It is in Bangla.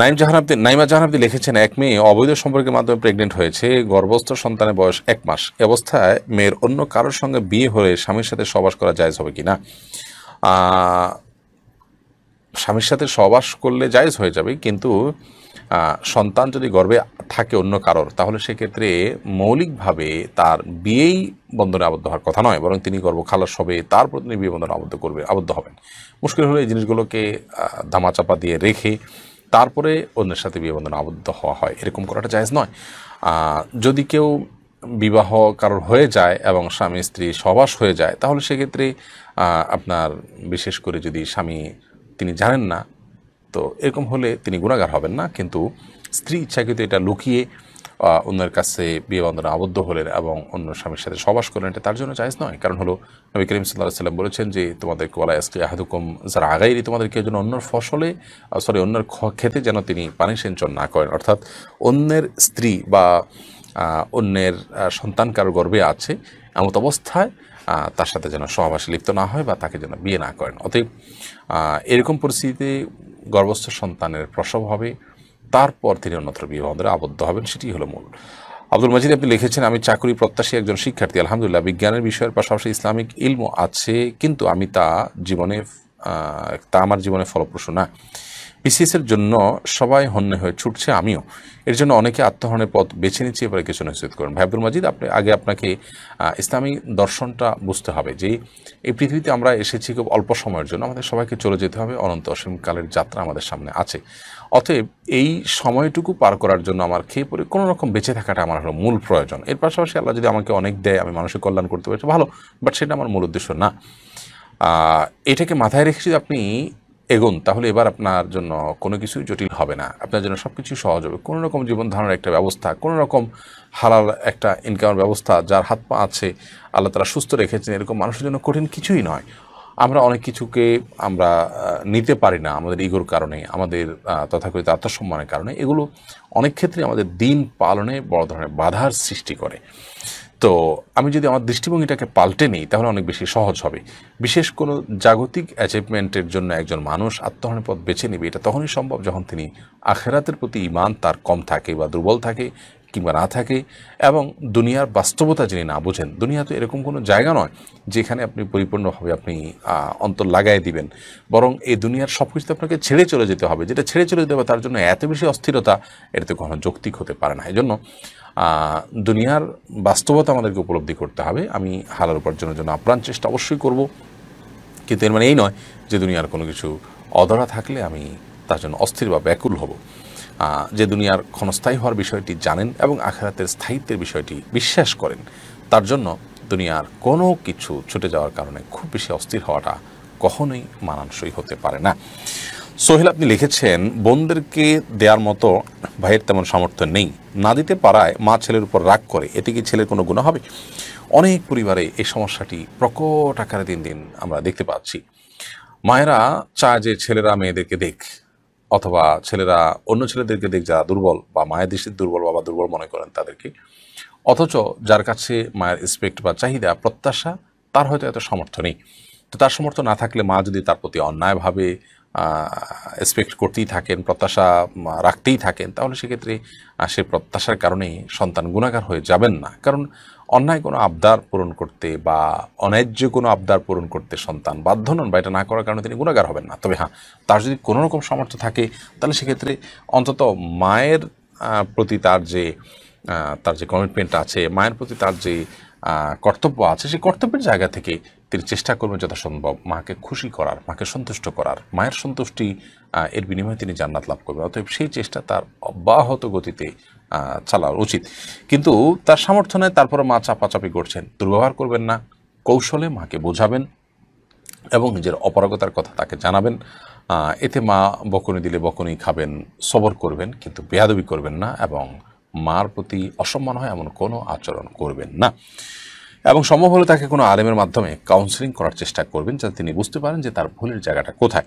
নাইম আব্দি নাইমা আব্দি লিখেছেন এক মেয়ে অবৈধ সম্পর্কের মাধ্যমে প্রেগনেন্ট হয়েছে গর্ভস্থ সন্তানের বয়স এক মাস অবস্থায় মেয়ের অন্য কারোর সঙ্গে বিয়ে হয়ে স্বামীর সাথে সবাস করা জায়জ হবে কি না স্বামীর সাথে সবাস করলে জায়জ হয়ে যাবে কিন্তু সন্তান যদি গর্বে থাকে অন্য কারোর তাহলে সেক্ষেত্রে মৌলিকভাবে তার বিয়েই বন্ধনে আবদ্ধ হওয়ার কথা নয় বরং তিনি গর্ব খালাস হবে তারপর তিনি বিয়ে বন্ধনে আবদ্ধ করবে আবদ্ধ হবেন মুশকিল হলে এই জিনিসগুলোকে ধামাচাপা দিয়ে রেখে তারপরে অন্যের সাথে বিয়ে বন্ধনে আবদ্ধ হওয়া হয় এরকম করাটা জায়জ নয় যদি কেউ বিবাহ কারোর হয়ে যায় এবং স্বামী স্ত্রী সবাস হয়ে যায় তাহলে সেক্ষেত্রে আপনার বিশেষ করে যদি স্বামী তিনি জানেন না তো এরকম হলে তিনি গুণাগার হবেন না কিন্তু স্ত্রী ইচ্ছাকৃত এটা লুকিয়ে অন্যের কাছে বিয়ে বন্ধনে আবদ্ধ হলেন এবং অন্য স্বামীর সাথে সবাস করলেন এটা তার জন্য চাইজ নয় কারণ হলো নবী করিম সাল্লাহ সাল্লাম বলেছেন যে তোমাদের কোয়ালা এসকে আহাদুকুম যারা আগাইনি তোমাদের কেউ যেন অন্যর ফসলে সরি অন্যের খেতে যেন তিনি পানি সিঞ্চন না করেন অর্থাৎ অন্যের স্ত্রী বা অন্যের সন্তান কারোর গর্বে আছে এমত অবস্থায় তার সাথে যেন সহবাসে লিপ্ত না হয় বা তাকে যেন বিয়ে না করেন অতএব এরকম পরিস্থিতিতে গর্ভস্থ সন্তানের প্রসব হবে তারপর তিনি অন্যত্র বিবাহবন্ধনে আবদ্ধ হবেন সেটি হলো মূল আব্দুল মজিদ আপনি লিখেছেন আমি চাকরি প্রত্যাশী একজন শিক্ষার্থী আলহামদুলিল্লাহ বিজ্ঞানের বিষয়ের পাশাপাশি ইসলামিক ইলমও আছে কিন্তু আমি তা জীবনে তা আমার জীবনে ফলপ্রসূ না বিসিএসের জন্য সবাই হন্যে হয়ে ছুটছে আমিও এর জন্য অনেকে আত্মহরণের পথ বেছে নিচ্ছি এবারে কিছু নিশ্চিত করেন ভাইবুল মাজিদ আপনি আগে আপনাকে ইসলামী দর্শনটা বুঝতে হবে যে এই পৃথিবীতে আমরা এসেছি খুব অল্প সময়ের জন্য আমাদের সবাইকে চলে যেতে হবে অনন্ত অসীমকালের যাত্রা আমাদের সামনে আছে অতএব এই সময়টুকু পার করার জন্য আমার খেয়ে পরে কোনো রকম বেঁচে থাকাটা আমার হলো মূল প্রয়োজন এর পাশাপাশি আল্লাহ যদি আমাকে অনেক দেয় আমি মানুষের কল্যাণ করতে পারছি ভালো বাট সেটা আমার মূল উদ্দেশ্য না এটাকে মাথায় রেখে আপনি এগোন তাহলে এবার আপনার জন্য কোনো কিছুই জটিল হবে না আপনার জন্য সব কিছু সহজ হবে কোনো রকম জীবন ধারণের একটা ব্যবস্থা কোনো রকম হালাল একটা ইনকামের ব্যবস্থা যার হাত পা আছে আল্লাহ তারা সুস্থ রেখেছেন এরকম মানুষের জন্য কঠিন কিছুই নয় আমরা অনেক কিছুকে আমরা নিতে পারি না আমাদের ইগোর কারণে আমাদের তথাকথিত আত্মসম্মানের কারণে এগুলো অনেক ক্ষেত্রে আমাদের দিন পালনে বড় ধরনের বাধার সৃষ্টি করে তো আমি যদি আমার দৃষ্টিভঙ্গিটাকে পাল্টে নিই তাহলে অনেক বেশি সহজ হবে বিশেষ কোনো জাগতিক অ্যাচিভমেন্টের জন্য একজন মানুষ আত্মহরণের পথ বেছে নেবে এটা তখনই সম্ভব যখন তিনি আখেরাতের প্রতি ইমান তার কম থাকে বা দুর্বল থাকে কিংবা না থাকে এবং দুনিয়ার বাস্তবতা যিনি না বোঝেন দুনিয়া তো এরকম কোনো জায়গা নয় যেখানে আপনি পরিপূর্ণভাবে আপনি অন্তর লাগাই দিবেন বরং এই দুনিয়ার সব কিছুতে আপনাকে ছেড়ে চলে যেতে হবে যেটা ছেড়ে চলে যেতে হবে তার জন্য এত বেশি অস্থিরতা এটাতে কোনো যৌক্তিক হতে পারে না এই জন্য দুনিয়ার বাস্তবতা আমাদেরকে উপলব্ধি করতে হবে আমি হালার উপার্জনের জন্য আপ্রাণ চেষ্টা অবশ্যই করব কিন্তু এর মানে এই নয় যে দুনিয়ার কোনো কিছু অধরা থাকলে আমি তার জন্য অস্থির বা ব্যাকুল হব যে দুনিয়ার ক্ষণস্থায়ী হওয়ার বিষয়টি জানেন এবং আখেরাতের স্থায়িত্বের বিষয়টি বিশ্বাস করেন তার জন্য দুনিয়ার কোনো কিছু ছুটে যাওয়ার কারণে খুব বেশি অস্থির হওয়াটা কখনোই মানানসই হতে পারে না সোহেল আপনি লিখেছেন বোনদেরকে দেওয়ার মতো ভাইয়ের তেমন সামর্থ্য নেই না দিতে পারায় মা ছেলের উপর রাগ করে এতে কি ছেলের কোনো গুণ হবে অনেক পরিবারে এই সমস্যাটি প্রকট আকারে দিন দিন আমরা দেখতে পাচ্ছি মায়েরা চায় যে ছেলেরা মেয়েদেরকে দেখ অথবা ছেলেরা অন্য ছেলেদেরকে দেখ যারা দুর্বল বা মায়ের দৃষ্টির দুর্বল বাবা দুর্বল মনে করেন তাদেরকে অথচ যার কাছে মায়ের রেসপেক্ট বা চাহিদা প্রত্যাশা তার হয়তো এত সমর্থ নেই তো তার সমর্থ না থাকলে মা যদি তার প্রতি অন্যায়ভাবে এক্সপেক্ট করতেই থাকেন প্রত্যাশা রাখতেই থাকেন তাহলে সেক্ষেত্রে সে প্রত্যাশার কারণে সন্তান গুণাকার হয়ে যাবেন না কারণ অন্যায় কোনো আবদার পূরণ করতে বা অন্যায্য কোনো আবদার পূরণ করতে সন্তান বাধ্য নন বা এটা না করার কারণে তিনি গুণাগার হবেন না তবে হ্যাঁ তার যদি কোনো রকম সামর্থ্য থাকে তাহলে সেক্ষেত্রে অন্তত মায়ের প্রতি তার যে তার যে কমিটমেন্ট আছে মায়ের প্রতি তার যে কর্তব্য আছে সেই কর্তব্যের জায়গা থেকে তিনি চেষ্টা করবেন যথাসম্ভব মাকে খুশি করার মাকে সন্তুষ্ট করার মায়ের সন্তুষ্টি এর বিনিময়ে তিনি জান্নাত লাভ করবেন অতএব সেই চেষ্টা তার অব্যাহত গতিতে চালা উচিত কিন্তু তার সামর্থ্য নেয় তারপরে মা চাপাচাপি করছেন দুর্ব্যবহার করবেন না কৌশলে মাকে বোঝাবেন এবং নিজের অপারগতার কথা তাকে জানাবেন এতে মা বকুনি দিলে বকুনি খাবেন সবর করবেন কিন্তু বেয়াদবি করবেন না এবং মার প্রতি অসম্মান হয় এমন কোনো আচরণ করবেন না এবং সম্ভব হলে তাকে কোনো আলেমের মাধ্যমে কাউন্সিলিং করার চেষ্টা করবেন যাতে তিনি বুঝতে পারেন যে তার ভুলের জায়গাটা কোথায়